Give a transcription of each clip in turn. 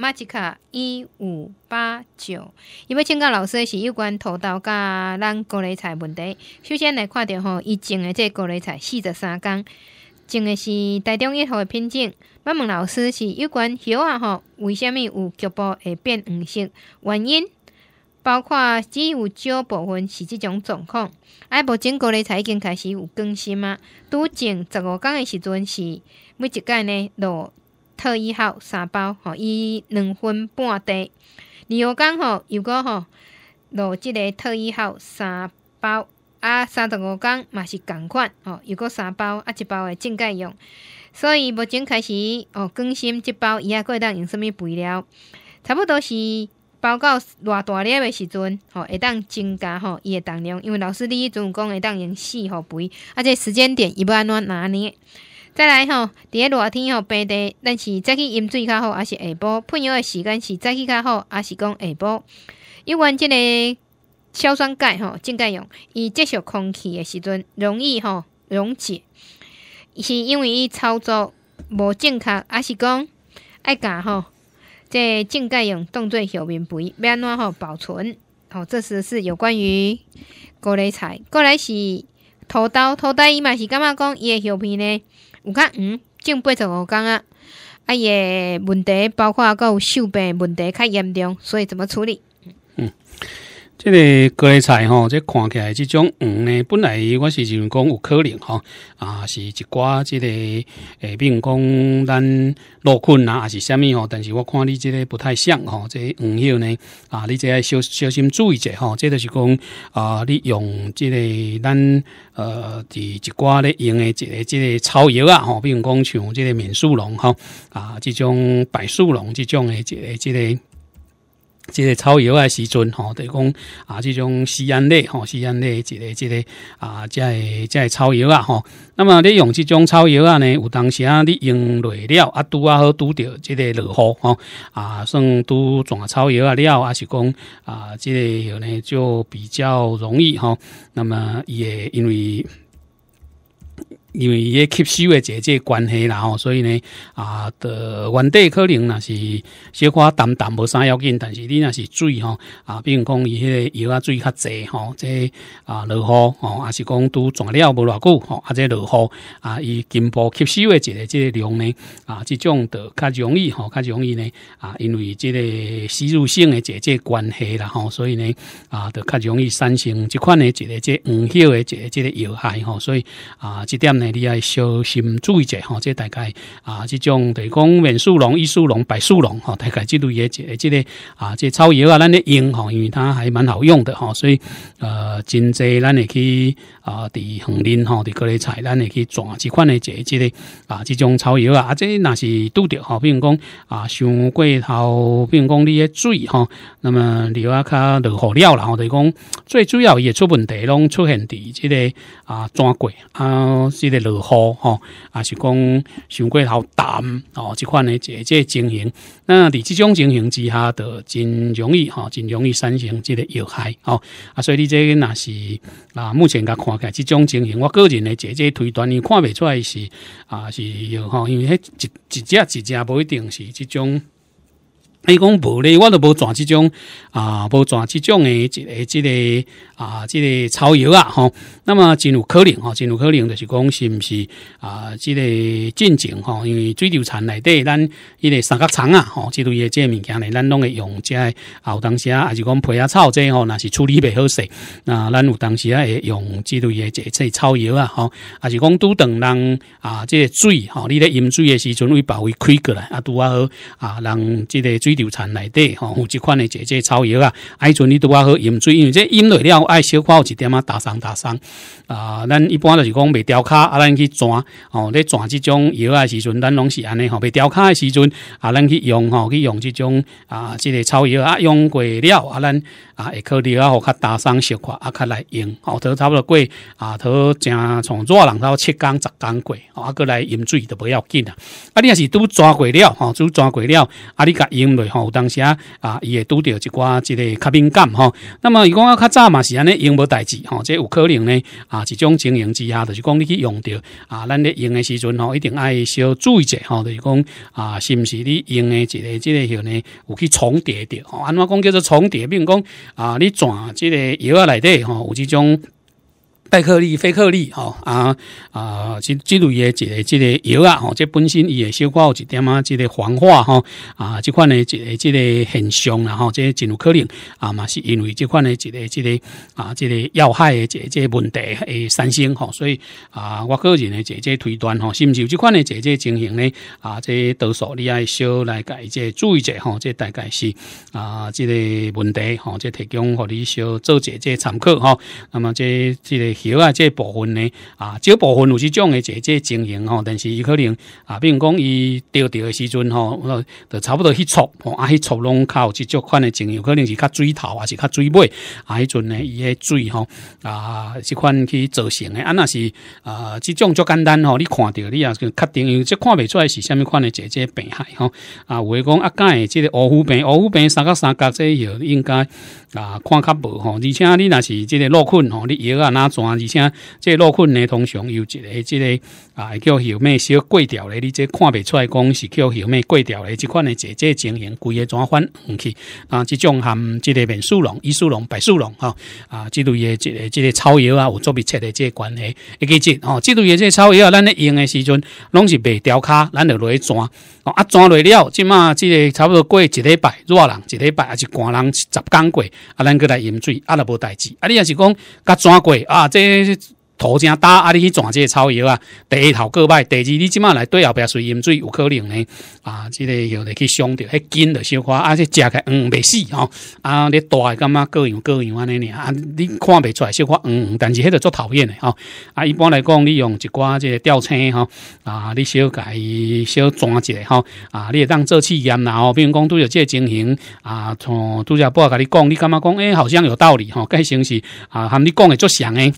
马吉卡一五八九，伊要请教老师是有关土豆甲咱高丽菜问题。首先来看着吼，伊种的这高丽菜四十三公，种的是台中一号的品种。我问老师是有关叶啊吼，为什么有局部会变黄色？原因包括只有少部分是即种状况。啊，目前高丽菜已经开始有更新啊！拄种十五公的时阵是每一间呢落。特一号三包吼，伊两分半袋，二五工吼，如果吼落即个特一号三包啊，三十五工嘛是共款哦，如果三包啊，一包会正解用，所以目前开始哦，更新一包，以下会当用什物肥料？差不多是包到偌大粒诶时阵吼，会当增加吼伊诶重量，因为老师你迄阵讲会当用四号肥，啊，这时间点伊要安怎拿捏？再来吼，伫咧热天吼，白地，但是早起饮水较好，还是下晡喷药的时间是早起较好，还是讲下晡？因为即个硝酸钙吼，正钙用，伊接触空气的时阵容易吼溶解，是因为伊操作无正确，还是讲爱干吼？这正钙用当做小面肥，要安怎吼保存？哦，这时是有关于高丽菜，高丽是土豆，土豆伊嘛是感觉讲伊的小片呢？有较嗯，正八十五刚啊，啊，伊诶问题包括还有锈病问题较严重，所以怎么处理？这个鸡菜吼，这看起来这种黄呢，本来我是认为讲有可能吼，啊，是一寡这个诶，如讲咱落困啊，还是虾米吼，但是我看你这个不太像吼，这黄叶呢啊，你这要小小心注意者吼。这就是讲啊，你用这个咱呃，伫一寡咧用的这个这个草药啊，吼，比如讲像这个棉树龙吼，啊，这种柏树龙这种的这个这个。即个草药诶时阵吼，对讲啊，这种西安类吼，西安类即个即个啊，即个即个草药啊吼。那么你用这种草药啊呢，有当时啊，你用落了啊，拄啊好拄着即个落雨吼啊，拄至啊草药啊了，啊，是讲啊，即个药呢就比较容易吼。那么也因为。因为伊吸收诶一个即个关系啦吼，所以呢啊，伫原底可能若是小可淡淡无啥要紧，但是你若是水吼啊，比如讲伊迄个药啊水较侪吼，即啊落雨吼，啊是讲拄转了无偌久吼，啊即落雨啊伊根部吸收诶一个即个量呢啊，即种的较容易吼，较容易呢啊，因为即个吸入性诶一个即个关系啦吼，所以呢啊，就较容易产生即款诶一个即黄锈诶一个即个有害吼，所以啊即点。那你要小心注意者下，即大概啊，即种等是讲棉素龙、艺术龙、白素龙大概即类也者，而这个啊，即草药啊，咱咧用吼，因为它还蛮好用的吼，所以呃，真济咱去啊，伫横林吼，伫各类菜，咱去抓即款的解，即个啊，即种草药啊，啊，即那是拄着吼，比如讲啊，上过头，比如讲你个水哈，那么你啊卡落好了啦吼，等于讲最主要也出问题，拢出现伫即个啊，抓过啊是。个落雨吼，啊是讲伤过头淡哦，即款呢即个情形，那伫即种情形之下，就真容易吼，真容易产生即个药害吼。啊，所以你这个若是啊，目前甲看起来即种情形，我个人呢，这个推断，你看袂出来是啊是药吼，因为迄一一只一只无一定是即种。伊讲无咧，我都无转即种啊，无转即种诶，即个即个啊，即个草药啊，吼。那么真有可能，吼，真有可能就是讲是毋是啊，即个进境吼，因为水流田内底咱伊个三角虫啊，吼，即类诶即个物件咧，咱拢会用者。啊，有当时啊，还是讲培仔草者吼，若是处理袂好势。那咱有当时啊，会用即类诶即个草药啊，吼，还是讲拄等人啊，即个水吼，你咧饮水诶时阵会把位开过来啊，拄啊好啊，人即个。水流产内底吼，有即款的即即草药啊，爱阵你都较好饮水，因为即饮落了爱小有一点啊，打伤打伤啊。咱一般就是讲袂掉卡啊，咱去转吼，咧转即种药啊时阵，咱拢是安尼吼，袂掉卡的时阵啊，咱去用吼，去用即种啊，即个草药啊，用过了啊，咱啊会可虑啊，互较打伤小化啊，较来用，吼，都差不多过啊，都从热人到七工十工过吼，啊，过来饮水都不要紧啊。啊，你要是拄抓过了吼，拄抓过了啊，你甲用。有当时啊，伊会拄到一寡即个卡敏感吼。那么伊讲较早嘛，是安尼用无代志吼，即有可能呢啊，即种经营之下，就是讲你去用着啊，咱咧用诶时阵吼，一定爱小注意者吼，就是讲啊，是毋是你用诶即个即个许呢，有去重叠吼？安怎讲叫做重叠，如讲啊，你转即个药啊内底吼，有即种。戴克利、菲克利，吼啊啊，这这类一个、这个药啊，吼，这本身伊也小有一点啊，这个黄化，吼啊，这款呢，一个这个很凶，然后这真有可能啊嘛，是因为这款呢，一个这个啊，这个要害的这、这问题诶，产生吼，所以啊，我个人呢，这、这推断吼，是毋是有这款的这、这情形呢？啊，这多数你爱小来改，这注意者吼，这大概是啊，这个问题吼，这提供互你小做者这参考吼，那么这、这个。鱼啊，这部分呢，啊，这部分有即种的这这情形吼，但是伊可能啊，比如讲伊钓钓的时阵吼，就差不多去吼，啊去搓拢有只种款的情形，可能是较水头，抑是较水尾，啊迄阵呢，伊个水吼啊，即款去造成的啊那是啊，即种足简单吼，你看到你啊就确定，即看未出来是虾米款的这这病害吼啊，的讲啊，介即个乌腹病、乌腹病三角三角这药应该啊看较无吼，而且你那是即个落困吼，你药啊拿转。而且即个路份咧通常有一个即个啊叫油脉小过条咧汝即看袂出来讲是叫油脉过条咧即款的一个即个情形规个转啊泛去啊即种含即个闽苏龙伊苏龙白苏龙吼啊即类的即个即个草药啊有做为册的即个关系会个即吼即类的即个草药啊咱咧用的时阵拢是袂牢骹咱著落去煎啊，转来了，即嘛即个差不多过一礼拜，热人一礼拜，还是寒人十天过，啊，咱过来饮水，啊，都无代志，啊，你若是讲甲转过啊，即。土正大啊！你去转这草药啊？第一头过歹，第二你即马来对后壁水饮水有可能呢？啊，即个药的去伤着，迄筋着小块，啊，且食开嗯袂死吼，啊，你大感觉各样各样安尼尔，啊，你看袂出来小黄嗯，但是迄个足讨厌诶吼，啊，一般来讲你用一寡即个吊青吼，啊，你小改小转一下吼，啊，你会当做试验然后。比如讲拄着即个情形啊，从拄则波甲你讲，你感觉讲？诶好像有道理哈，该先是啊，含你讲诶足像诶。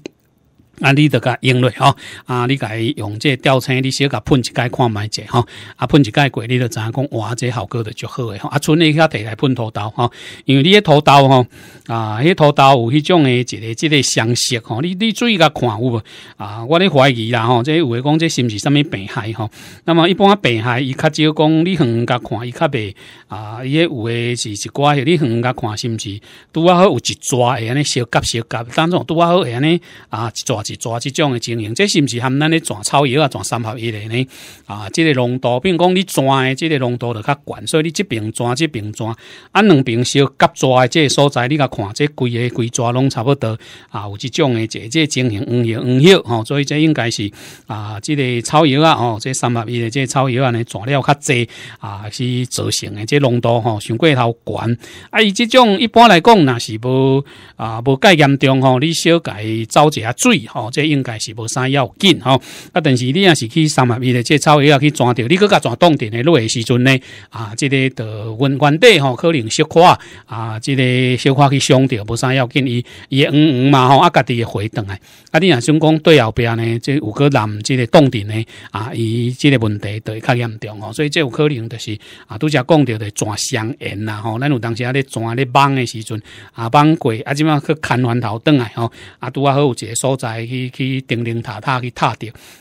啊！你得个用嘞吼！啊！你己用这吊车，你小个喷一盖看买者吼！啊！喷一盖过，你就知影讲哇？这效果的足好诶吼！啊！剩里遐摕来喷土豆吼，因为你迄土豆吼啊！迄土豆有迄种诶一个，即个相色吼，你你注意甲看有无啊？我咧怀疑啦吼，即有诶讲，即是毋是啥物病害吼？那么一般病害伊较少讲你远甲看伊较袂啊，伊迄有诶是是瓜，你远甲看是毋是？拄啊好有一抓诶尼小甲小甲当中拄啊好会安尼啊，一抓。是抓这种的情形，这是不是含咱咧抓草药啊、抓三合一的呢？啊，这个浓度，比如讲你抓的这个浓度就较悬，所以你即边抓，即边抓，按两边小夹抓即这所在你甲看，这规个规抓拢差不多啊。有这种嘅，即即黄营，黄嗯，吼，所以这应该是啊，这个草药啊，哦，这三合一的这草药啊，咧抓了较济啊，是造成的这浓度吼上过头悬。啊，伊这种一般来讲，那是无啊无介严重吼，你小改遭一下水吼。哦，这应该是无啥要紧吼。啊，但是你若是去三万米的这草鱼啊，去钻着你搁甲钻洞顶的落的时阵呢，啊，这个的温原底吼，可能小快啊，这个小快去伤着无啥要紧。伊伊黄黄嘛吼，啊，家己会回转来。啊，你若想讲对后边呢，这有可能这个洞顶呢，啊，伊这个问题都会较严重哦。所以这有可能就是啊，拄则讲着的钻伤烟啦吼，咱有当时啊咧钻咧网的时阵啊，放过啊，即满去牵源头转来吼，啊，拄啊好有一个所在。去去叮叮塔塔去塔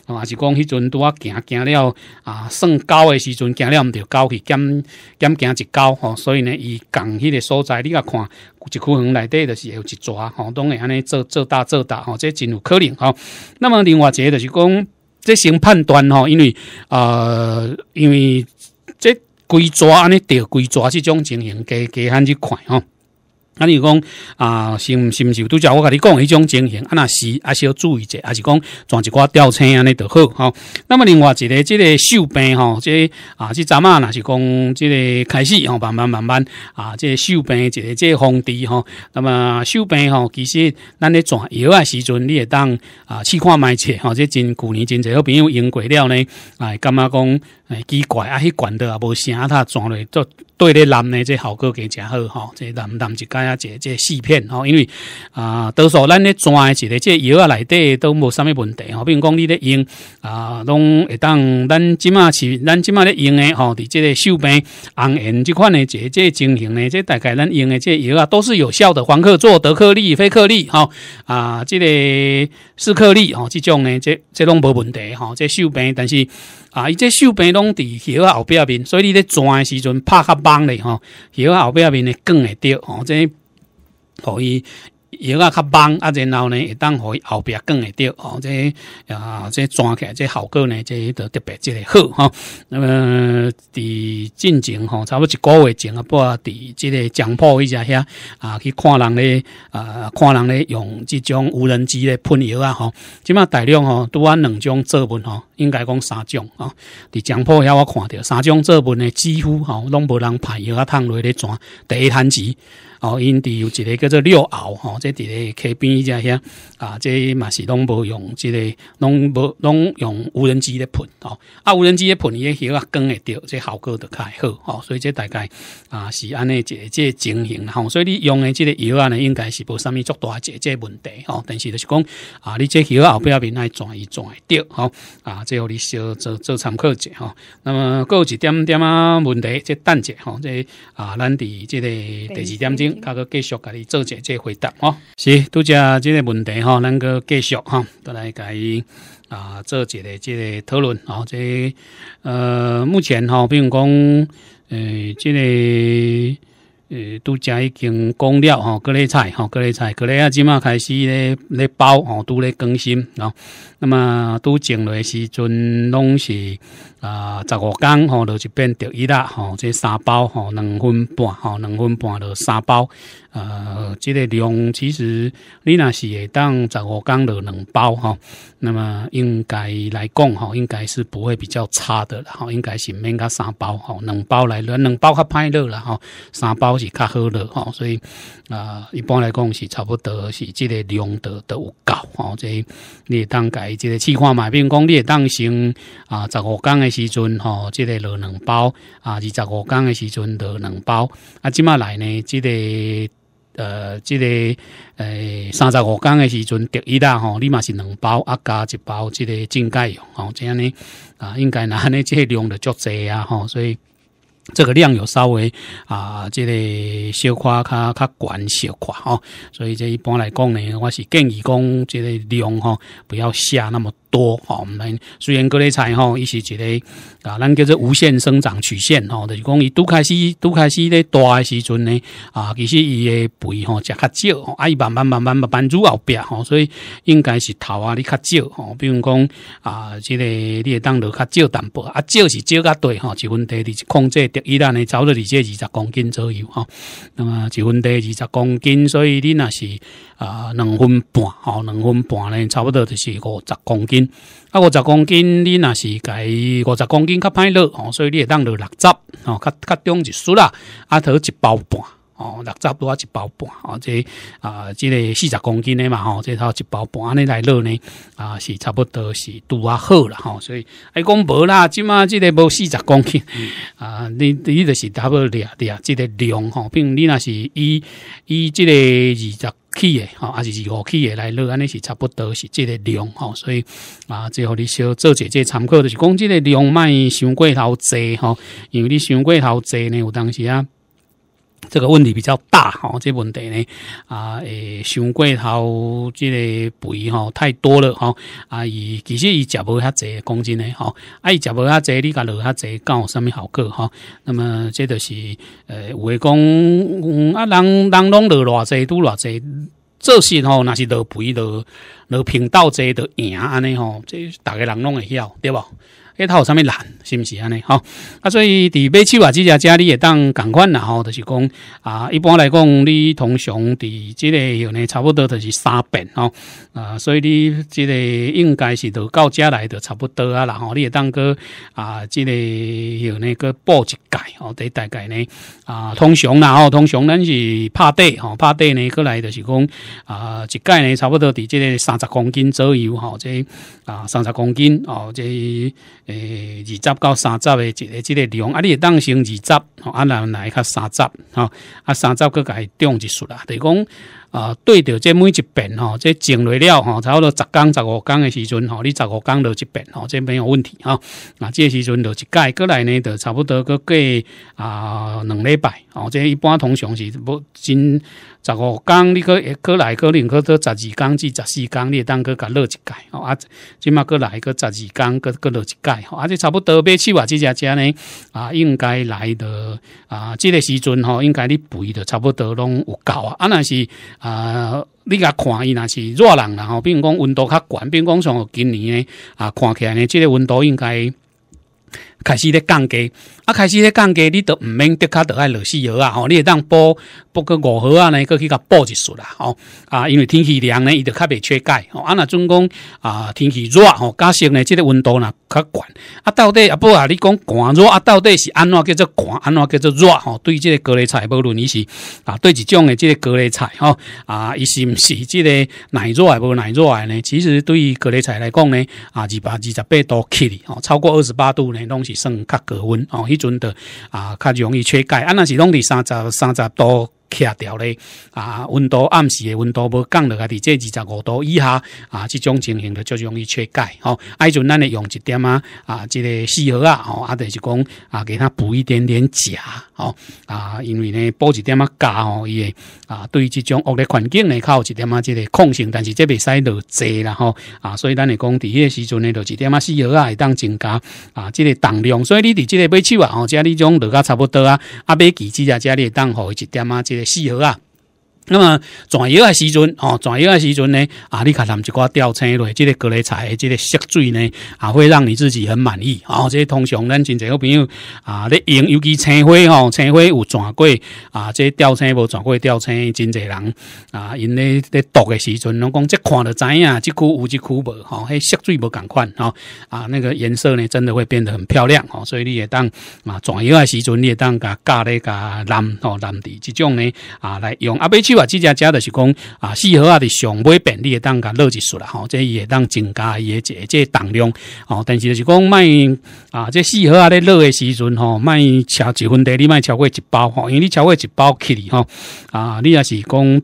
吼、啊是讲迄阵拄啊行行了啊，算高诶时阵行了毋着高去减减行一高吼，所以呢，伊共迄个所在你甲看，一窟园内底就是会有一只，吼，拢会安尼做做大做大吼，这真有可能吼。那么另外一个就是讲，即先判断吼，因为呃因为即规只安尼着规只即种情形加加安去看吼。啊！你讲啊，是是唔是都则我跟你讲一种情形，啊那是还是要注意者，还是讲全一挂吊车安尼就好哈。那么另外一个，这个锈病哈，这啊，这阵仔那是讲这个开始哈，慢慢慢慢啊，这手病一个这防治哈。那么锈病哈，其实咱咧转药啊时阵你也当啊去看买者，吼，这真旧年真济好朋友用过了呢，哎，干嘛讲？哎，奇怪啊！迄管的也无啥他抓来，做对咧男诶，这效果给真好吼。这男男一介啊，这这四片哦，因为啊，多数咱咧装的一个这药啊，内底都无啥物问题哦。比如讲，你咧用啊，拢会当咱即满是咱即满咧用的吼，伫即个袖边红颜即款呢，这这情形呢，这大概咱用的这药啊，都是有效的，黄克粒、黑克粒，吼啊，这个斯克粒，吼，即种呢，这这拢无问题，吼。这袖病但是。啊！伊这手柄拢伫子后面，所以你咧转的时阵拍较猛咧吼，子后面会呢转会到吼，这可以。药啊，较猛啊，然后呢，当互伊后壁更会着吼，这啊，这抓起来这效果呢，这都特别即个好吼。那么，伫进前吼，差不多一个月前啊，不啊，伫即个江浦迄下遐啊，去看人咧啊，看人咧用即种无人机咧喷药啊吼。即马大量吼，拄啊两种作物吼，应该讲三种吼。伫江浦遐我看着三种作物呢，几乎吼拢无人排药啊通落咧转第一滩子。哦，因伫有一个叫做六鳌，吼，即伫咧溪边变一下啊，即嘛是拢无用，即个拢无拢用无人机咧喷吼，啊，无人机咧喷，伊个叶啊梗会掉，即效果就会好哦，所以即大概啊是安尼，一即即情形吼，所以你用诶即个药呢，应该是无啥物大一个即即问题哦，但是就是讲啊，你即叶后壁面爱转一转会掉吼，啊，最后你稍做做参考者吼、那么，搁有一点点啊问题，即等者吼，即啊咱伫即个第二点钟。佮佮继续甲你做者这即回答哦，是拄则即个问题吼，咱佮继续吼，都来甲伊啊做一下即讨论，哦。即即呃目前吼，比如讲诶，即个诶都加已经讲了吼，各类菜吼，各类菜，各类啊，即马开始咧咧包吼，都咧更新吼。那么都种来时阵拢是。啊，十五天吼著就变着一啦吼，这三包吼两分半吼两分半著三包，呃，这个量其实你那是会当十五天著两包吼，那么应该来讲吼，应该是不会比较差的吼，应该是免甲三包吼，两包来两两包较歹了啦吼，三包是较好嘞吼。所以啊，一般来讲是差不多是这个量都都有够哈，这你当改这个计划嘛，比如讲你当成啊，十五天的。时阵吼，这个落两包啊，二十五港的时阵两包啊，即马来呢，这个呃，这个诶，三十五港的时阵第一啦吼，立嘛是两包啊，加一包，即个净盖用吼，这样呢啊，应该拿呢 这个量的足济啊吼，所以这个量有稍微啊，这个小块较较管小块哦，所以这一般来讲呢，我是建议讲这个量哈，不要下那么。多吼，虽然嗰类菜吼，伊是一个啊，咱叫做无限生长曲线吼，就是讲伊都开始都开始咧大诶时阵呢啊，其实伊诶肥吼食较少，啊伊慢慢慢慢慢慢愈后壁吼，所以应该是头啊你较少吼，比如讲啊，即个你当落较少淡薄啊，少是少较对吼，一分地咧控制第一单咧，朝着你这二十公斤左右吼，那么一分地二十公斤，所以你那是啊两分半吼，两分半咧差不多就是五十公斤。啊，五十公斤你若是改五十公斤较歹落哦，所以你当落六十哦，较较重就输啦。啊，头一包半哦，六十多一包半哦，这啊，这个四十公斤的嘛吼，这头一包半安尼来落呢啊，是差不多是拄啊好啦哦，所以伊讲无啦，即嘛即个无四十公斤啊，你你著是差不多掠即、这个量吼，并你若是以以即个二十。起诶吼，还是如五起嘅来，落，安尼是差不多是即个量，吼，所以啊，最互你小做者这参考，就是讲即个量卖伤过头侪，吼，因为你伤过头侪呢，有当时啊。这个问题比较大，哈，这问题呢，啊，诶，上过头，这个肥哈太多了，哈，啊，伊其实伊食无遐济公斤诶哈，啊，伊食无遐济，你甲落济，几，有啥物效果哈？那么这就是，呃，讲、嗯、啊，人，人拢落偌济，都偌济，做事吼，那是落肥落落频道侪的赢，安尼吼，这大家人拢会晓，对吧？一套上物难是毋是安尼？吼？啊，所以伫买手啊，即只家你会当共款啦。吼，就是讲啊，一般来讲，你通常伫即个有呢，差不多就是三遍哦啊，所以你即个应该是到到遮来的差不多啊啦。吼，你会当个啊，即个有呢个报一届哦，得大概呢啊，通常啦哦，通常咱是拍底吼，拍底呢过来就是讲啊，一届呢差不多伫即个三十公斤左右即、这啊三十公斤哦，即。诶，二十到三十的即个即个量，啊，你当成二十，啊，然后来较三十，吼，啊，三十甲伊涨一出啦，等于讲。啊，对着这每一遍哈，这整落了哈，差不多十缸、十五缸的时阵哈，你十五缸落一遍哈，这没有问题哈。那这时阵落一盖过来呢，就差不多过过啊两礼拜哦。这一般通常是不真十五缸你会过来可能个都十二缸至十四缸，你当个甲落一盖哦啊。即嘛过来一个十二缸，搁搁落一盖，而且差不多每试话这家家呢啊，应该来的啊，这个时阵哈，应该你肥的差不多拢有够啊。啊那是。啊，你甲看伊若是热人啦吼，比如讲温度较悬，比如讲像今年诶，啊，看起来呢，即个温度应该。开始咧降价，啊开始咧降价，你都毋免得卡豆爱落丝药啊吼，你会当补补个五号啊，呢个去甲补一束啦吼啊，因为天气凉呢，伊就较袂缺钙吼。啊若准讲啊天气热吼，加升呢，即个温度呢较悬啊到底啊不啊？你讲寒热啊到底是安怎叫做寒？安怎叫做热？吼，对即个高丽菜，无论你是啊对一种的即个高丽菜吼啊，伊是毋是即个耐热还无耐热的呢？其实对于高丽菜来讲呢啊，二百二十八度起哩，吼超过二十八度呢拢。是算较高温哦，迄阵的啊，较容易缺钙。啊，那是拢伫三十、三十度缺掉咧啊！温度暗时嘅温度无降落伫即二十五度以下啊，这种情形咧就容易缺钙吼。啊，时阵咱咧用一点啊啊，即个四药啊，吼啊，就是讲啊，给他补一点点钾吼啊，因为咧补一点啊钾伊会啊，对这种恶劣环境咧有一点啊，即个控性，但是即袂使落济啦吼啊，所以咱咧讲，伫迄个时阵咧落一点啊四药啊，会当增加啊，即个重量，所以你伫即个尾手啊哦，家里种落个差不多啊，啊买枸杞啊，家里当好一点啊，即。也西合啊。那么转移的时阵哦，转移的时阵呢啊，你看他们一挂吊车类，这个格雷彩，这个色水呢，还会让你自己很满意啊。这通常咱真济个朋友啊，咧用尤其青灰吼，青灰有转过啊，这吊车无转过吊车真济人啊，因咧咧读的时阵，拢讲即看的怎样，即枯有即枯无吼，嘿色水无敢看啊啊，那个颜色呢，真的会变得很漂亮哦。所以你也当啊转移的时阵你也当加加咧加蓝哦染地这种呢啊来用阿贝去。即只食著是讲啊，四合啊，伫上尾便利当落一就啦吼，即伊会当增加伊也即即重量哦。但是是讲卖啊，即四合啊，咧落诶时阵吼，卖超一分地你卖超过一包吼，因为你超过一包去哩哈啊。你若是讲，伫，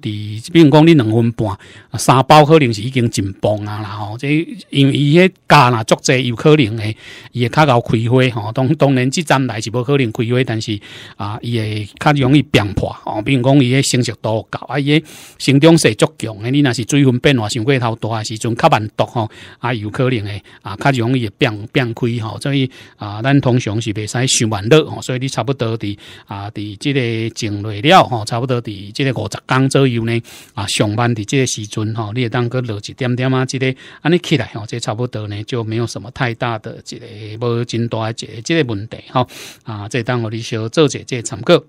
比如讲你两分半三包，可能是已经真崩啊啦吼。即因为伊迄加那足济，有可能诶，伊会较贤开花吼。当当然，即站来是无可能开花，但是啊，伊会较容易变破哦。比如讲伊迄成熟度高。啊，伊成长势足强诶，你若是水分变化伤过头大，时阵，较慢毒吼，啊，有可能诶，啊，较容易变变亏吼，所以啊，咱通常是袂使伤万热吼，所以你差不多伫啊伫即个静落了吼，差不多伫即个五十天左右呢，啊，上班伫即个时阵吼，你当个落一点点啊，即个安尼起来吼，即差不多呢，就没有什么太大的即个无真大即即个问题吼，啊，即当我你小做者即个参考。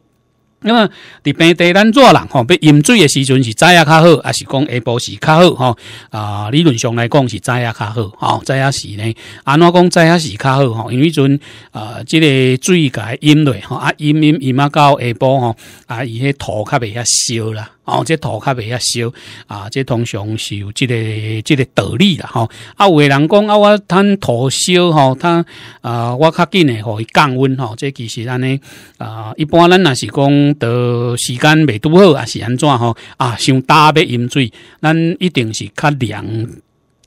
那么，伫平地咱做人吼，要饮水的时阵是早下较好，还是讲下晡时较好？吼啊，理论上来讲是早下较好，吼早下时呢，安怎讲早下时较好？吼，因为阵呃，即个水甲伊淹落吼啊淹淹淹啊到下晡，吼啊，伊个土较袂遐烧啦。哦，这土较未少啊，这通常是有这个、这个道理啦吼。啊，有的人讲啊，我摊土烧吼，他呃，我较紧的吼以降温吼。这其实安尼啊，一般咱若是讲到时间未拄好，啊，是安怎吼？啊，想打要饮水，咱一定是较凉。一点仔伫伊会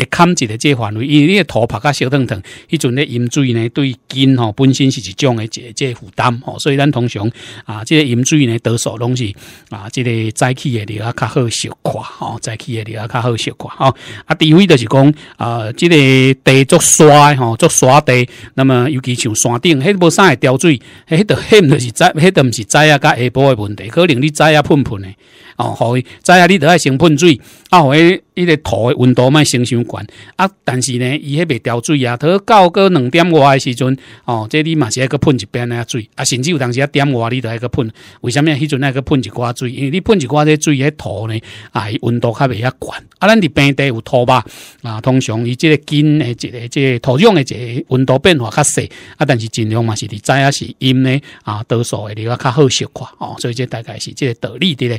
一个即这范围，因为你个头拍甲小腾腾，迄阵咧饮水呢，对筋吼本身是一种个这这负担吼，所以咱通常啊，即个饮水呢，多数拢是啊，即个早起诶你啊较好小跨吼，早起诶你啊较好小跨吼，啊，第位就是讲啊，即个地沙诶吼，做沙地，那么尤其像山顶，迄无山也掉水，黑的毋的是灾，迄都毋是灾啊，甲下晡诶问题，可能你灾啊喷喷诶。哦，互伊知影你都爱先喷水，啊，互伊个土温度莫升伤悬啊，但是呢，伊迄袂调水啊，它到个两点外时阵，哦，即你嘛是爱个喷一边仔水，啊，甚至有当时啊点外你都爱个喷，为什么啊？迄阵爱个喷一寡水，因为你喷一寡这水，迄土呢，啊，温度较袂遐悬啊，咱伫平地有土吧，啊，通常伊即个紧诶即个，即个土壤诶即个温度变化较细，啊，但是尽量嘛是伫知影是阴诶啊，多数会你较好消化，哦，所以即大概是即个道理伫咧。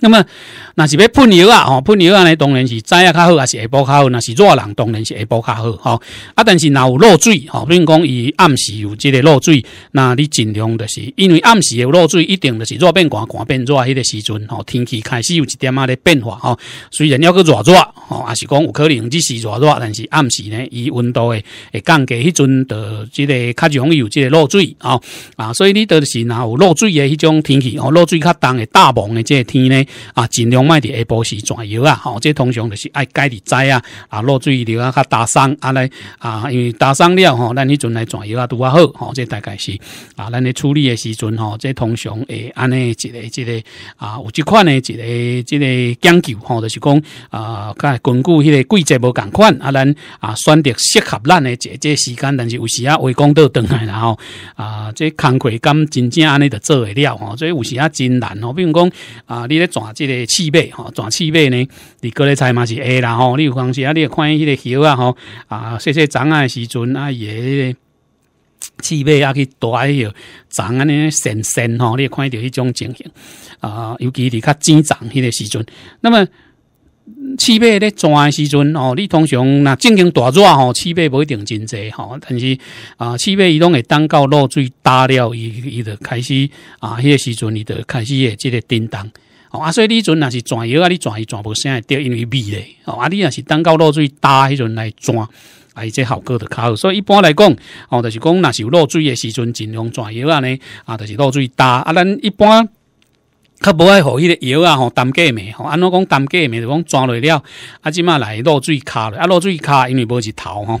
那么，那是要喷油啊！吼，喷油啊！当然是早啊较好，还是下晡较好？那是热人当然是下晡较好，吼。啊，但是若有落水，吼，比如讲伊暗时有即个落水，那你尽量就是，因为暗时有落水，一定就是热变寒，寒变热迄个时阵，吼，天气开始有一点仔的变化，吼。虽然要去热热，吼，是讲有可能即时热热，但是暗时呢，伊温度会降低迄阵，就即个较容易有即个落水，啊！所以你就是若有落水的迄种天气，吼，落水较重的大雾的即个天呢。啊，尽量卖伫下晡时转药啊，吼这通常就是爱家己摘啊，啊，落水流啊，较打伤，啊来啊，因为打伤了吼，咱迄阵来转药啊，拄啊好，吼这大概是啊，咱咧处理的时阵吼，这通常会安尼一个、一个啊，有即款诶一个、一个讲究吼，就是讲啊，根据迄个季节无共款啊，咱啊，选择适合咱的这个时间，但是有时啊，未讲到等来，然后啊，这空亏感真正安尼着做会了，所以有时啊，真难哦，比如讲啊，你咧。抓即个刺背吼，抓刺背呢？你过咧菜嘛是会啦吼，你有当时啊，你也看迄个叶啊吼啊，细说长啊时阵啊也刺背啊去带哟，长啊呢伸仙吼，你会看到迄种情形啊，尤其伫较整长迄个时阵，那么刺背咧抓的时阵哦，你通常若正经大热吼，刺背无一定真济吼，但是啊，刺背伊拢会当到落水大了，伊伊就开始啊，迄个时阵伊就开始会即个叮当。啊，所以你阵那是抓药啊，你抓伊抓啥会掉因为味嘞。啊，你若是蛋糕落水打迄阵来抓，啊，伊即效果就较好。所以一般来讲，哦，就是讲若是落水的时阵，尽量抓药啊呢。啊，就是落水打啊，咱一般，较无爱喝迄个药啊，吼，过暝吼，安怎讲担过暝就讲抓落了。啊，即嘛来落水卡了，啊，落水卡因为无是头吼。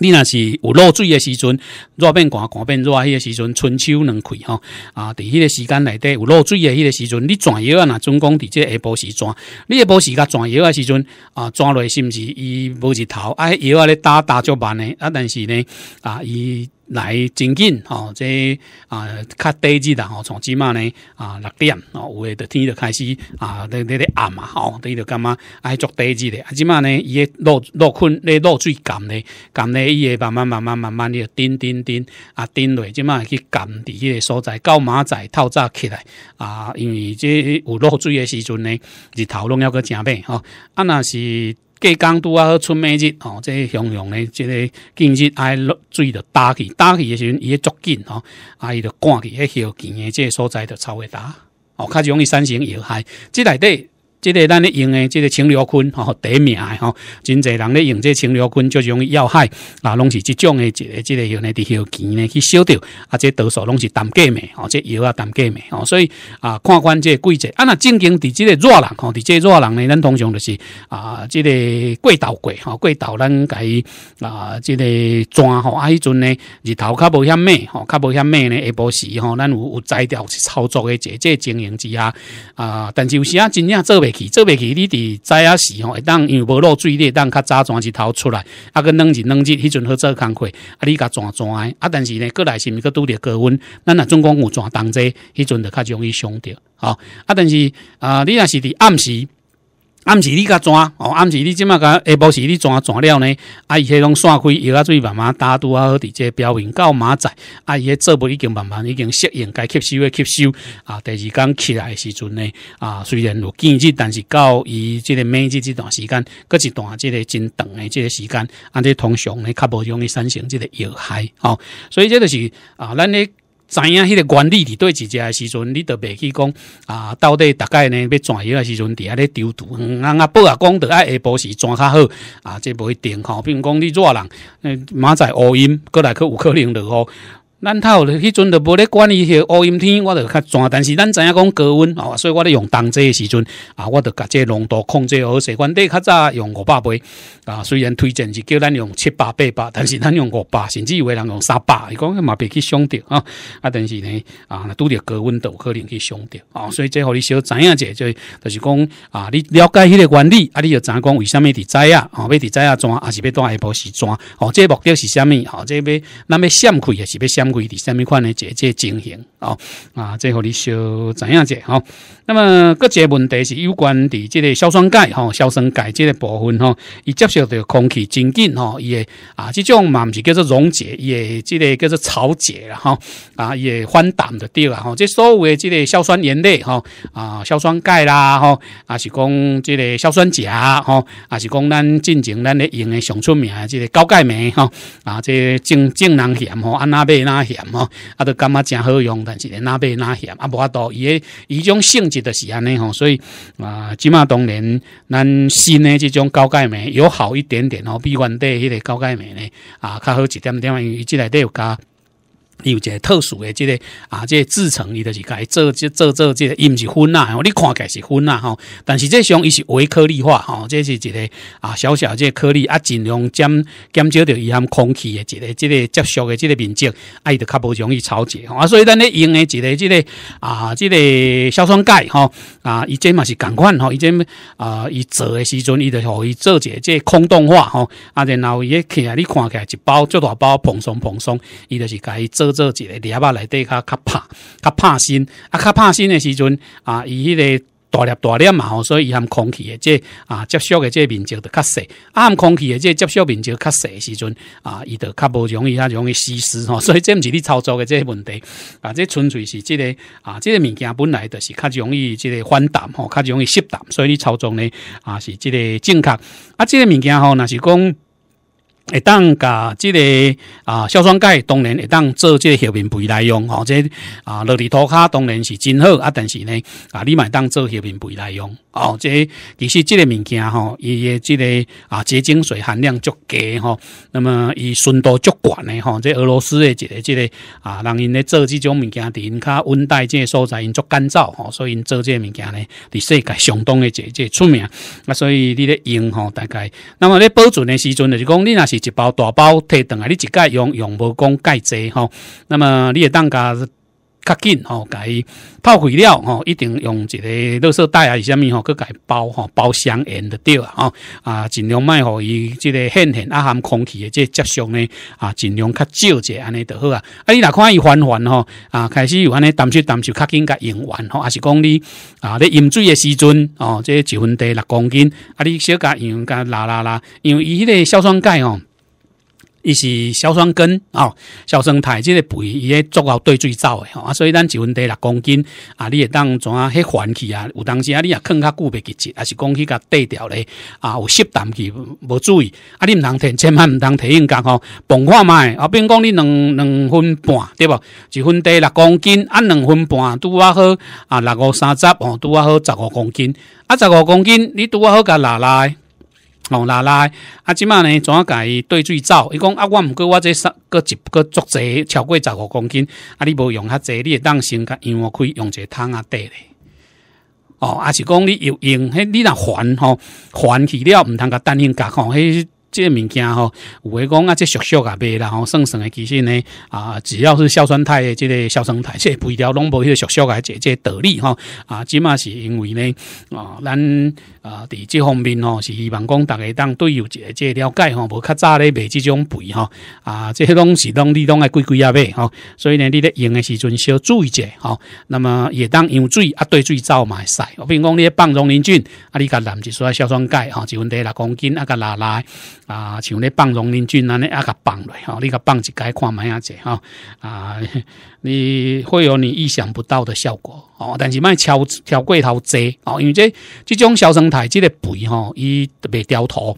你若是有落水的时阵，热变寒，寒变热，迄个时阵春秋两开吼啊！伫迄个时间内底有落水的迄个时阵，你转窑啊，若总共伫即下晡时转，下晡时甲转窑的时阵啊，转落是毋是伊无日头？啊，哎，啊咧打打足慢的啊，但是呢啊，伊。来，真紧哦！这啊，较低字啦！吼，从即马呢啊六点哦，有诶，到天就开始啊，咧咧咧暗嘛吼，哦，伊就感觉爱做低的，啊即马呢伊落落困咧，落水干咧，干咧伊会慢慢慢慢慢慢的顶顶顶啊顶落，即马去干迄个所在，到马仔透早起来啊，因为这有落水诶时阵呢，日头拢要个正背吼，啊若是。过江都啊，出梅日即个形容呢，这个今日爱落水着打去，打去的时阵也足紧吼，啊，伊着赶去迄诶，即个所在的超会打哦，较容易产生有海，这内底即个咱咧用诶，即个青流菌吼，第一名诶吼，真侪人咧用即青流菌就容易要害啊，拢是即种诶，即个即个像咧伫血期咧去烧掉，啊，即多数拢是淡过美，吼，即药啊淡过美，吼，所以啊，看看即个季节啊，那正经伫即个热人，吼，伫即个热人咧，咱通常就是啊，即个过道过，吼，过道咱伊啊，即个转吼，啊，迄阵咧日头较无嫌咩，吼，较无嫌咩咧，下晡时吼，咱有有在调去操作诶，即即经营之下啊，但是有时啊，真正做。做袂起，你伫早时吼，当因为无落水会当较早转一头出来，啊个冷日冷日，迄阵好做工课，啊你甲转转，啊但是呢，过来是毋是拄着高温，咱若总共有转当这，迄阵就较容易伤着，吼。啊但是啊你若是伫暗时。暗时你甲转，哦，暗时你即马甲，下晡时你啊？怎了呢。啊，伊迄拢散开，伊个水慢慢打拄啊，好伫即表面到马仔，啊，伊个做物已经慢慢已经适应，该吸收的吸收。啊，第二工起来时阵呢，啊，虽然有见日，但是到伊即个美日这段时间，搁一段即个真长的即个时间，按尼通常呢，较无容易产生即个有害。哦，所以这就是啊，咱咧。知影迄个原理，伫对一只诶时阵，你都袂去讲啊。到底大概呢？要怎样诶时阵，伫遐咧丢毒。嗯啊，啊报啊讲得爱下晡时怎较好啊，即不一定吼。比如讲你热人，明仔乌阴过来去有可能落雨。咱头迄阵就无咧管伊许乌阴天，我就较重。但是咱知影讲高温哦，所以我咧用冬季的时阵啊，我就甲个浓度控制好些，原底较早用五百倍啊。虽然推荐是叫咱用七八百吧，但是咱用五百，甚至有人用三百，伊讲嘛别去伤着啊。啊，但是呢啊，拄着高温都有可能去伤着啊。所以最互你小知影者，就就是讲啊，你了解迄个原理啊，你就知影讲为什么伫遮啊，哦，要伫遮啊，怎啊是要带下晡时怎？哦，这目的是什物哦，这要咱要闪开也是要闪。规第啥面款的这这情形哦啊，这后你收怎样解吼？那么个节问题是有关的，即个硝酸钙吼，硝酸钙即个部分吼，伊接受着空气，真紧吼，也啊，这种嘛是叫做溶解，也即个叫做潮解了吼啊，也反弹的对啦吼。这所有的即个硝酸盐类吼啊，硝酸钙啦吼啊，是讲即个硝酸钾吼啊，是讲咱进前咱咧用的上出名的即个高钙镁吼啊，即正正能盐吼，安那贝那。拿吼，啊，都感觉真好用，但是咧，拿贝拿盐啊，无法度伊诶伊种性质的是安尼吼，所以啊，即码当然咱新诶即种高钙镁有好一点点吼，比原底迄个高钙镁呢啊较好一点点，因为伊即内底有加。伊有一个特殊的即个啊，即个制成伊就是该做即做做即，个，伊毋是粉啊，吼，你看起来是粉啊，吼。但是这像伊是微颗粒化，吼，这是一个啊，小小即颗粒啊，尽量减减少着伊含空气的一个即个接触的即个面积，啊，伊得较无容易潮解。啊，所以咱咧用的一个即个啊，即个硝酸钙，吼啊，伊即嘛是共款，吼，伊即啊，伊做的时阵，伊就互伊做一个即空洞化，吼。啊，然后伊起来，你看起来一包足大包蓬松蓬松，伊就是该做。做一个捏巴内底较较怕，较怕新啊，较怕新的时阵啊，伊迄个大粒大粒嘛吼，所以伊含空气的这啊，接触的这面积的较小，含空气的这接触面积较小的时阵啊，伊就较无容易啊，容易吸湿吼，所以这毋是你操作的这个问题啊，这纯粹是即个啊，即个物件本来就是较容易即个反弹吼，较容易湿淡，所以你操作呢啊是即个正确啊，即个物件吼若是讲。会当甲即个啊，硝酸钙当然会当做即个药品肥来用吼。即啊，落地拖卡当然是真好啊，但是呢啊，你买当做药品肥来用哦。即其实即个物件吼，伊的即个啊，结晶水含量足低吼，那么伊纯度足悬的吼。即俄罗斯诶一个即个啊，人因咧做即种物件，因卡温带即个所在因足干燥吼，所以因做即个物件咧，伫世界相当诶一即出名。啊，所以你咧用吼，大概。那么咧保存诶时阵就是讲你若是。一包大包摕上来，你一个用用无讲盖济吼，那么你也当家较紧吼，改泡毁了吼，一定用一个热色袋啊，是下物吼去改包吼，包箱严得掉啊吼啊，尽量卖互伊即个现现啊含空气的个接触呢啊，尽量较少者安尼得好啊，啊你若看伊缓缓吼啊，开始有安尼淡收淡收较紧，甲用完吼，还是讲你啊，你饮水的时阵哦，个一分地六公斤，啊你小家用甲拉拉拉，因为伊迄个硝酸钙吼。伊是硝酸根啊，硝酸态即个肥伊咧足够兑水走诶吼，啊所以咱一分地六公斤啊，你会当怎啊迄还去啊？有当时啊你也囥较久袂结实，还是讲去较低调咧啊？有湿澹去无注意啊，你毋通听千万毋通提验教吼，膨看卖啊，比如讲你两两分半对无，一分地六公斤，啊，两分半拄啊好啊，六五三十吼拄啊好十五公斤啊，十五公斤你拄啊好甲拉来？弄啦啦，啊，即满呢，怎啊伊对水走？伊讲啊，我毋过我这三个一个足济超过十五公斤，啊，你无用较济，你会当先甲因为我可以用这桶啊，得咧。哦，啊，是讲你游用，迄你若还吼，还去了，毋通甲担心个吼，迄即个物件吼，有诶讲啊，这俗俗啊，袂啦，吼，算算诶，其实呢，啊，只要是硝酸态诶，即个硝酸态，即个肥料拢无迄个俗俗啊，即即道理吼，啊，即满是因为呢，啊，咱。啊！伫这方面哦，是希望讲大家当对有即这了解吼，无较早咧卖这种肥吼啊，这拢是拢你拢爱贵贵啊买吼，所以呢，你咧用的时阵小注意者吼。那么也当用水啊，对水照买晒，并讲你放溶磷菌啊，你甲男一说硝酸钙吼，一问题六公斤啊甲拿来啊，像咧放溶磷菌安尼啊甲放落吼，你甲放一解看买啊者吼啊。你会有你意想不到的效果哦，但是卖超超过头济哦，因为这这种小生态这个肥吼，伊袂掉头。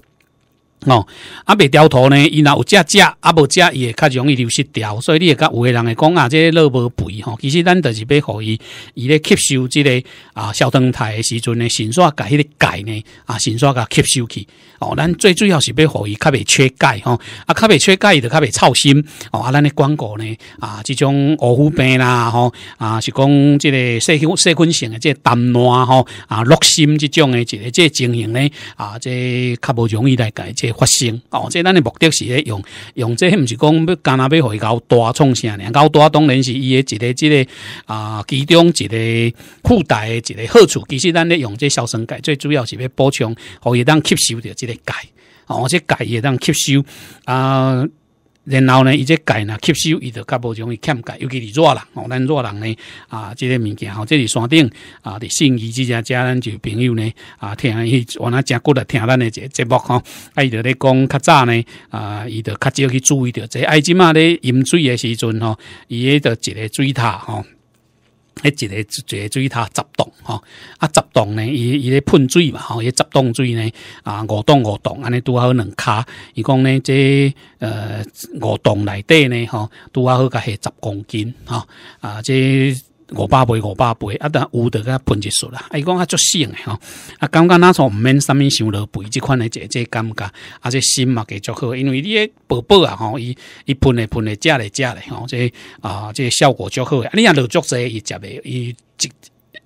哦，啊，未掉头呢，伊若有食食，啊无食伊会较容易流失掉，所以你会甲有个人会讲啊，这肉无肥吼。其实咱就是要互伊，伊咧吸收即个啊小灯台的时阵呢，新刷甲迄个钙呢，啊新刷甲吸收去。哦，咱最主要是要互伊，较袂缺钙吼，啊较袂缺钙伊就较袂操心。哦，啊咱的广告呢，啊即种护肤病啦吼，啊是讲即个细菌细菌性嘅即个淡烂吼，啊落心即种诶，即个即个情形呢，啊即较无容易来改即。发生哦，即咱的目的是咧用用，即唔是讲要加要互伊购大创啥咧？回大当然是伊诶一个即个啊，其中一个附带一个好处。其实咱咧用这硝酸钙，最主要是要补充，互伊当吸收着即个钙，哦，这钙也当吸收啊。然后呢，伊这钙呢吸收，伊就较无容易欠钙，尤其是热人，哦，咱热人呢，啊，这个物件吼，这是山顶啊，伫信义之家家咱就朋友呢，啊，听伊我那诚久来听咱的这节目吼，啊伊着咧讲较早呢，啊，伊就较少去注意着，这爱即嘛咧饮水的时阵吼，伊迄着一个水塔吼。一个一个水塔十洞吼，啊，十洞呢，伊伊咧喷水嘛，吼，伊十洞水呢，啊，五栋五栋，安尼拄好两卡，伊讲呢，这呃五栋内底呢，吼，拄啊好甲下十公斤吼啊，这。五百倍、五百倍，啊，但有的甲喷一束啦。伊讲较足省诶吼，啊，感觉若从毋免啥物想落肥即款诶，即这感觉，啊，这心嘛，计足好，因为你诶宝宝啊，吼，伊伊喷诶喷诶食咧食咧吼，这啊，这效果足好诶。啊，你若落足济，伊食袂伊一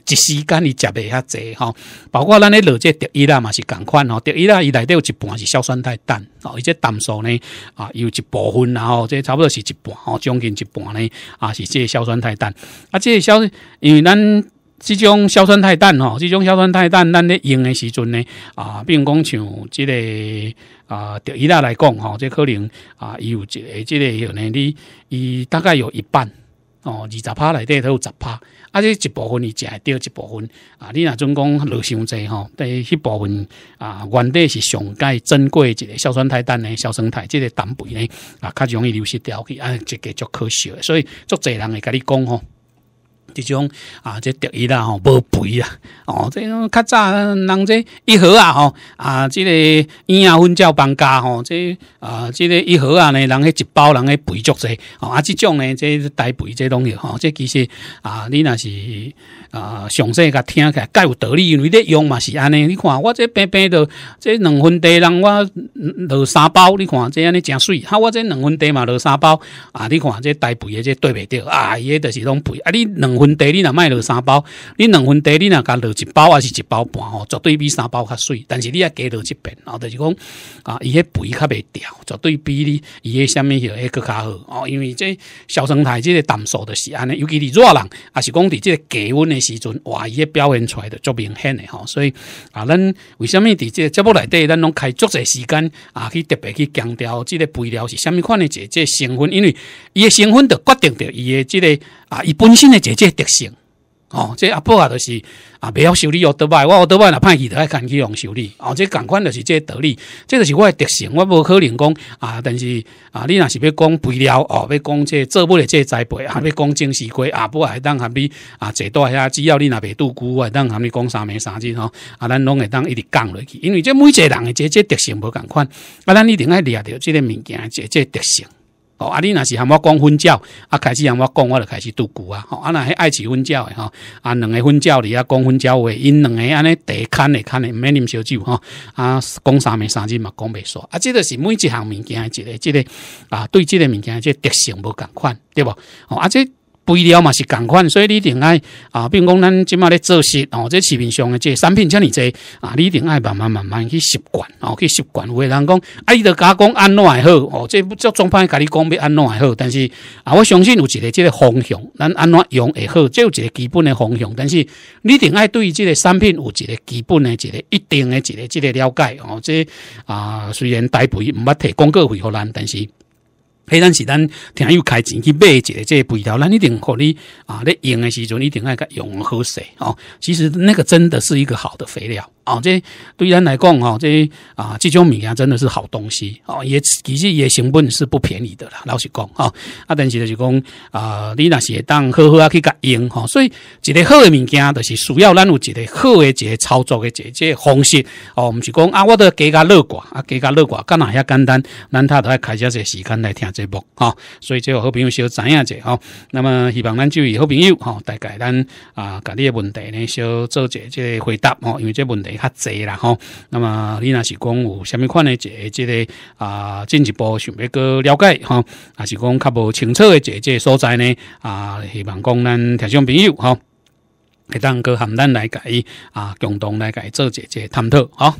一时间伊食袂较济吼，包括咱咧落这德意拉嘛是共款吼，德意拉伊内底有一半是硝酸态氮哦，伊这氮素呢啊有一部分，然后这差不多是一半吼，将近一半呢啊是这硝酸态氮啊，这硝因为咱这种硝酸态氮吼，这种硝酸态氮咱咧用的时阵呢啊，比如讲像这个啊德意拉来讲吼，这可能啊伊有一个这个有呢，你伊大概有一半。哦，二十帕内底都有十帕，啊，即一部分你食掉一部分啊。你若总讲流伤济吼，对迄部分啊，原底是上介珍贵一个硝酸肽氮呢、硝酸肽即个蛋白呢啊，较容易流失掉去啊，这个足可惜，所以足济人会甲你讲吼。这种啊，这得意啦吼，无肥啊哦，这种较早人这一盒啊吼啊，这个烟仔粉椒搬家吼，这啊，这个一盒啊呢，人迄一包，人迄肥足者吼，啊，这种呢，这大肥这拢的吼，这其实啊，你若是啊，详细甲听起来较有道理，因为咧用嘛是安尼，你看我这边边的这两分地，人我落三包，你看这安尼诚水，哈，我这两分地嘛落三包啊，你看这大肥的这对袂着啊，伊迄著是拢肥啊，你两分地你若卖落三包，你两分地你若加落一包还是，一包半哦，绝对比三包较水。但是你也加落遍边，就是讲啊，伊个肥较袂掉，绝对比你伊个虾米个个较好哦。因为这小生态，这个淡素著是安尼，尤其你热人，也是讲伫这个低温的时阵，哇，伊个表现出来的足明显的吼。所以啊，咱为什么即这节目内底，咱拢开足侪时间啊，去特别去强调这个肥料是虾米款的这这成分，因为伊个成分著决定着伊个这个。啊！伊本身的即姐特性哦，即阿婆啊，就是啊，不晓修理奥得买我，奥得买若歹去的爱牵去用修理哦，即共款就是即道理，即就是我的特性，我无可能讲啊。但是啊，你若是要讲肥料哦，要讲即做不了即栽培，啊，要讲种西瓜啊，不还当还要啊，坐待遐，只要你若袂拄久，我会当还你讲三咩三子哦，啊，咱拢会当一直降落去，因为即每一个人的即姐特性无共款，啊，咱一定爱掠着这个物件，即姐特性。哦，啊，你若是喊我讲婚教，啊，开始喊我讲，我就开始赌骨啊。哦，啊，若迄爱情婚教的吼，啊，两个婚教的啊，讲婚教话，因两个安尼得看的看的，毋免啉烧酒吼，啊，讲三明三日嘛，讲袂煞。啊，即个是每一项物件，一个，即个啊，对即个物件，即、个特性无共款，对无吼，啊，即。肥料嘛是共款，所以你定爱啊，并讲咱即马咧做实哦，即市面上的个产品遮尔济啊，你定爱慢慢慢慢去习惯哦，去习惯。有诶人讲，啊，伊都甲讲安怎会好哦，即不总歹派，家你讲要安怎会好。但是啊，我相信有一个即个方向，咱安怎用会好，即有一个基本的方向。但是你定爱对即个产品有一个基本的一个一定诶一个即个了解哦。即啊，虽然台北毋捌提广告费互咱，但是。迄咱是咱听有开钱去买一个这肥料，咱一定互你啊！咧用诶时阵一定爱甲用好势哦。其实那个真的是一个好的肥料啊！这对咱来讲吼，这啊即种物件真的是好东西哦。也其实也成本是不便宜的啦。老实讲啊，啊但是就是讲啊，你若是会当好好去甲用吼。所以一个好诶物件，就是需要咱有一个好诶一个操作诶一个个方式哦。毋是讲啊，我都加加乐观啊，加较乐观，干哪遐简单，咱他都爱开些些时间来听。节目哈，所以个好朋友小知影者哈。那么希望咱这位好朋友哈，大概咱啊，家你的问题呢，小做一即个回答哦。因为即问题较济啦哈。那么你若是讲有米款一即即个啊，进一步想要个了解哈，还是讲较无清楚个即个所在呢？啊，希望讲咱听众朋友哈，会当佢含咱来甲伊啊，共同来甲伊做一即探讨哈。